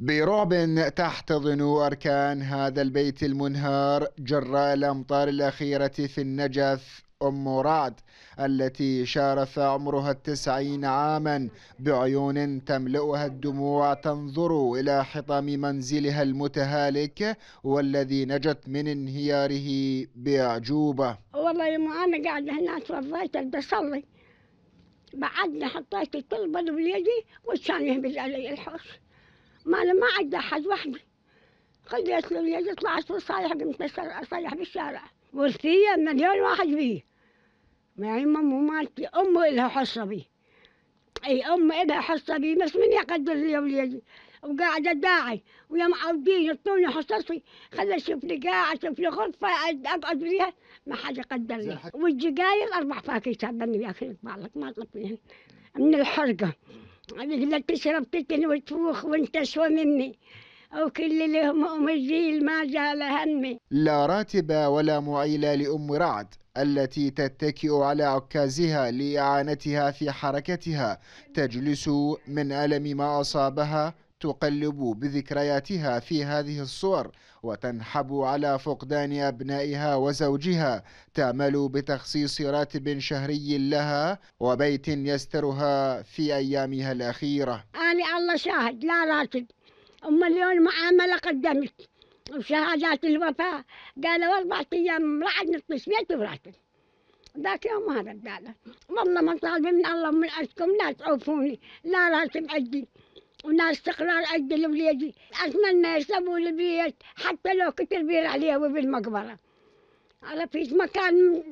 برعب تحتضن أركان هذا البيت المنهار جراء الأمطار الأخيرة في النجف أم مراد التي شارف عمرها التسعين عاما بعيون تملؤها الدموع تنظر إلى حطام منزلها المتهالك والذي نجت من انهياره بأعجوبة والله يما أنا قاعدة هنا توضيت بصلي بعدني حطيت الطلبة بيدي يهبز علي الحوش ما أنا ما عندي أحد وحدي خليت الولاد يطلع صايح قمت أصيح بالشارع ورثية مليون واحد بيه معي مو مالتي أمه لها حصة بي أي أم لها حصة بي بس من يقدر لي وليدي وقاعدة داعي ويا معودين يعطوني حصصي خلي أشوف لي قاعة أشوف لي غرفة أقعد فيها ما حد يقدر لي والدقايق أربع فاكهة تعبني يا أخي ما اطلب ما من الحرقة لا تشرب تتن وتفوخ وانت اسوى مني أو كل اللي هم أم الجيل ما جال همي لا راتب ولا معيل لأم رعد التي تتكئ على عكازها لإعانتها في حركتها تجلس من ألم ما أصابها تقلب بذكرياتها في هذه الصور وتنحب على فقدان أبنائها وزوجها تعمل بتخصيص راتب شهري لها وبيت يسترها في أيامها الأخيرة أنا الله شاهد لا راتب مليون معاملة قدمت وشهادات الوفاة قالوا أربعة أيام راحت نطلش بيت وراتب ذاك يوم هذا قال والله ما من الله من أجلكم لا تعوفوني لا راتب عندي ونا استقرار أجد لولادي أتمنى يسووا لي بيت حتى لو كنت البير عليوي بالمقبرة على فيش مكان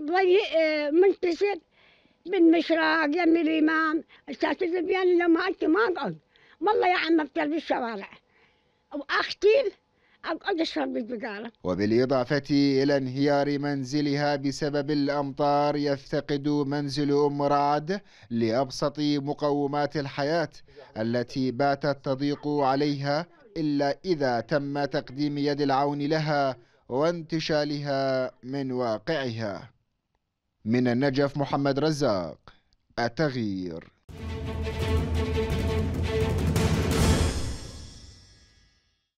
ضيق آه، منتشر من مشراق جنب الإمام أستاذ البيان لو ما أنت ما أقعد والله يا عم افتر بالشوارع وأختي أقعد أشرب بالبقالة وبالإضافة إلى انهيار منزلها بسبب الأمطار يفتقد منزل أم رعد لأبسط مقومات الحياة التي باتت تضيق عليها إلا إذا تم تقديم يد العون لها وانتشالها من واقعها من النجف محمد رزاق التغيير